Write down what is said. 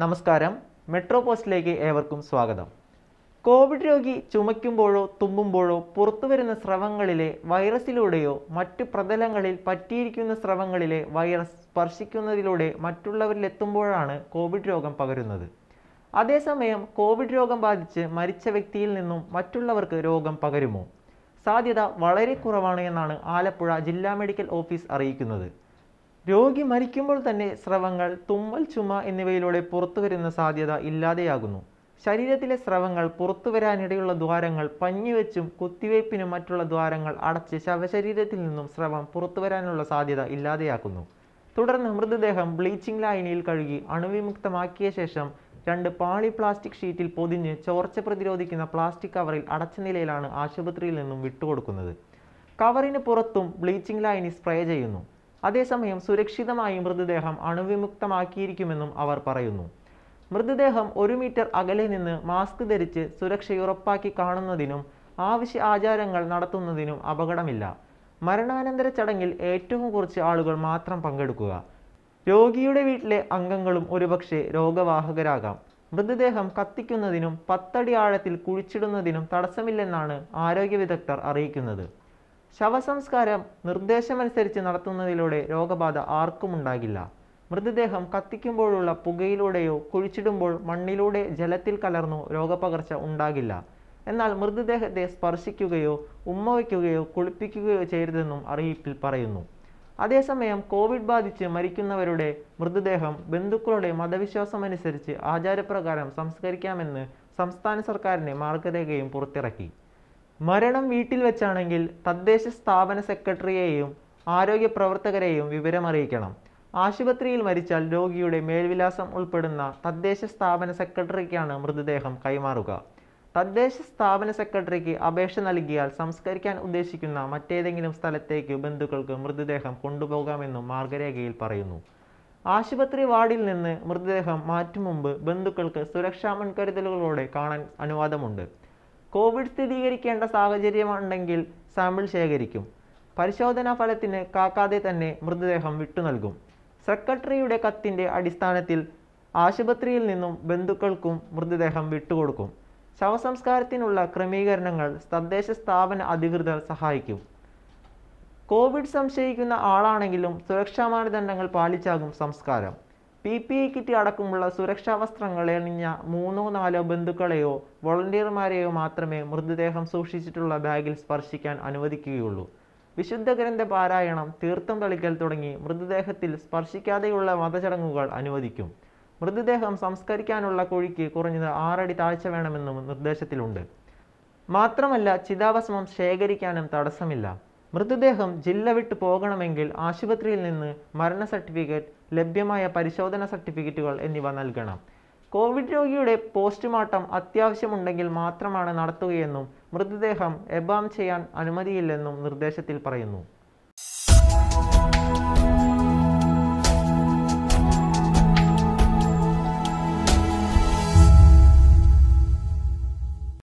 നമസ്കാരം മെട്രോ പോസ്റ്റിലേക്ക് ഏവർക്കും സ്വാഗതം കോവിഡ് രോഗി ചുമയ്ക്കുമ്പോഴോ പുറത്തു പുറത്തുവരുന്ന സ്രവങ്ങളിലെ വൈറസിലൂടെയോ മറ്റു പ്രതലങ്ങളിൽ പറ്റിയിരിക്കുന്ന സ്രവങ്ങളിലെ വൈറസ് സ്പർശിക്കുന്നതിലൂടെ മറ്റുള്ളവരിലെത്തുമ്പോഴാണ് കോവിഡ് രോഗം പകരുന്നത് അതേസമയം കോവിഡ് രോഗം ബാധിച്ച് മരിച്ച വ്യക്തിയിൽ നിന്നും മറ്റുള്ളവർക്ക് രോഗം പകരുമോ സാധ്യത വളരെ കുറവാണ് എന്നാണ് ആലപ്പുഴ ജില്ലാ മെഡിക്കൽ ഓഫീസ് അറിയിക്കുന്നത് രോഗി മരിക്കുമ്പോൾ തന്നെ സ്രവങ്ങൾ തുമ്മൽ ചുമ എന്നിവയിലൂടെ പുറത്തു വരുന്ന സാധ്യത ഇല്ലാതെയാകുന്നു ശരീരത്തിലെ സ്രവങ്ങൾ പുറത്തു വരാനിടയുള്ള ദ്വാരങ്ങൾ പഞ്ഞിവെച്ചും കുത്തിവയ്പ്പിനും മറ്റുള്ള ദ്വാരങ്ങൾ അടച്ച് ശവശരീരത്തിൽ നിന്നും സ്രവം പുറത്തു വരാനുള്ള സാധ്യത ഇല്ലാതെയാക്കുന്നു തുടർന്ന് മൃതദേഹം ബ്ലീച്ചിംഗ് ലായനിയിൽ കഴുകി അണുവിമുക്തമാക്കിയ ശേഷം രണ്ട് പാളി പ്ലാസ്റ്റിക് ഷീറ്റിൽ പൊതിഞ്ഞ് ചോർച്ച പ്രതിരോധിക്കുന്ന പ്ലാസ്റ്റിക് കവറിൽ അടച്ച നിലയിലാണ് ആശുപത്രിയിൽ നിന്നും വിട്ടുകൊടുക്കുന്നത് കവറിന് പുറത്തും ബ്ലീച്ചിംഗ് ലായനി സ്പ്രേ ചെയ്യുന്നു അതേസമയം സുരക്ഷിതമായി മൃതദേഹം അണുവിമുക്തമാക്കിയിരിക്കുമെന്നും അവർ പറയുന്നു മൃതദേഹം ഒരു മീറ്റർ അകലെ നിന്ന് മാസ്ക് ധരിച്ച് സുരക്ഷയുറപ്പാക്കി കാണുന്നതിനും ആവശ്യ ആചാരങ്ങൾ നടത്തുന്നതിനും അപകടമില്ല മരണാനന്തര ചടങ്ങിൽ ഏറ്റവും കുറച്ച് ആളുകൾ മാത്രം പങ്കെടുക്കുക രോഗിയുടെ വീട്ടിലെ അംഗങ്ങളും ഒരുപക്ഷെ രോഗവാഹകരാകാം മൃതദേഹം കത്തിക്കുന്നതിനും പത്തടി ആഴത്തിൽ കുഴിച്ചിടുന്നതിനും തടസ്സമില്ലെന്നാണ് ആരോഗ്യ വിദഗ്ധർ അറിയിക്കുന്നത് ശവസംസ്കാരം നിർദ്ദേശമനുസരിച്ച് നടത്തുന്നതിലൂടെ രോഗബാധ ആർക്കും ഉണ്ടാകില്ല മൃതദേഹം കത്തിക്കുമ്പോഴുള്ള പുകയിലൂടെയോ കുഴിച്ചിടുമ്പോൾ മണ്ണിലൂടെ ജലത്തിൽ കലർന്നോ രോഗപകർച്ച ഉണ്ടാകില്ല എന്നാൽ മൃതദേഹത്തെ സ്പർശിക്കുകയോ ഉമ്മ വയ്ക്കുകയോ കുളിപ്പിക്കുകയോ ചെയ്യരുതെന്നും അറിയിപ്പിൽ പറയുന്നു അതേസമയം കോവിഡ് ബാധിച്ച് മരിക്കുന്നവരുടെ മൃതദേഹം ബന്ധുക്കളുടെ മതവിശ്വാസമനുസരിച്ച് ആചാരപ്രകാരം സംസ്കരിക്കാമെന്ന് സംസ്ഥാന സർക്കാരിൻ്റെ മാർഗരേഖയും പുറത്തിറക്കി മരണം വീട്ടിൽ വെച്ചാണെങ്കിൽ തദ്ദേശ സ്ഥാപന സെക്രട്ടറിയെയും ആരോഗ്യ പ്രവർത്തകരെയും വിവരമറിയിക്കണം ആശുപത്രിയിൽ മരിച്ചാൽ രോഗിയുടെ മേൽവിലാസം ഉൾപ്പെടുന്ന തദ്ദേശ സ്ഥാപന സെക്രട്ടറിക്കാണ് മൃതദേഹം കൈമാറുക തദ്ദേശ സ്ഥാപന സെക്രട്ടറിക്ക് അപേക്ഷ നൽകിയാൽ സംസ്കരിക്കാൻ ഉദ്ദേശിക്കുന്ന മറ്റേതെങ്കിലും സ്ഥലത്തേക്ക് ബന്ധുക്കൾക്ക് മൃതദേഹം കൊണ്ടുപോകാമെന്നും മാർഗരേഖയിൽ പറയുന്നു ആശുപത്രി വാർഡിൽ നിന്ന് മൃതദേഹം മാറ്റും മുമ്പ് ബന്ധുക്കൾക്ക് സുരക്ഷാ മുൻകരുതലുകളോടെ കാണാൻ അനുവാദമുണ്ട് കോവിഡ് സ്ഥിരീകരിക്കേണ്ട സാഹചര്യമുണ്ടെങ്കിൽ സാമ്പിൾ ശേഖരിക്കും പരിശോധനാ ഫലത്തിന് കാക്കാതെ തന്നെ മൃതദേഹം വിട്ടു നൽകും സെക്രട്ടറിയുടെ കത്തിൻ്റെ അടിസ്ഥാനത്തിൽ ആശുപത്രിയിൽ നിന്നും ബന്ധുക്കൾക്കും മൃതദേഹം വിട്ടുകൊടുക്കും ശവസംസ്കാരത്തിനുള്ള ക്രമീകരണങ്ങൾ തദ്ദേശ സ്ഥാപന അധികൃതർ സഹായിക്കും കോവിഡ് സംശയിക്കുന്ന ആളാണെങ്കിലും സുരക്ഷാ മാനദണ്ഡങ്ങൾ പാലിച്ചാകും സംസ്കാരം പി പി ഇ കിറ്റ് അടക്കമുള്ള സുരക്ഷാ വസ്ത്രങ്ങൾ എണിഞ്ഞ മൂന്നോ നാലോ ബന്ധുക്കളെയോ വോളണ്ടിയർമാരെയോ മാത്രമേ മൃതദേഹം സൂക്ഷിച്ചിട്ടുള്ള ബാഗിൽ സ്പർശിക്കാൻ അനുവദിക്കുകയുള്ളൂ വിശുദ്ധ ഗ്രന്ഥ പാരായണം തീർത്ഥം തളിക്കൽ തുടങ്ങി മൃതദേഹത്തിൽ സ്പർശിക്കാതെയുള്ള മതചടങ്ങുകൾ അനുവദിക്കും മൃതദേഹം സംസ്കരിക്കാനുള്ള കുഴിക്ക് കുറഞ്ഞത് ആറടി താഴ്ച വേണമെന്നും നിർദ്ദേശത്തിലുണ്ട് മാത്രമല്ല ചിതാഭസ്മം ശേഖരിക്കാനും തടസ്സമില്ല മൃതദേഹം ജില്ല വിട്ടു പോകണമെങ്കിൽ ആശുപത്രിയിൽ നിന്ന് മരണ സർട്ടിഫിക്കറ്റ് ലഭ്യമായ പരിശോധന സർട്ടിഫിക്കറ്റുകൾ എന്നിവ നൽകണം കോവിഡ് രോഗിയുടെ പോസ്റ്റ്മോർട്ടം അത്യാവശ്യമുണ്ടെങ്കിൽ മാത്രമാണ് നടത്തുകയെന്നും മൃതദേഹം എബാം ചെയ്യാൻ അനുമതിയില്ലെന്നും നിർദ്ദേശത്തിൽ പറയുന്നു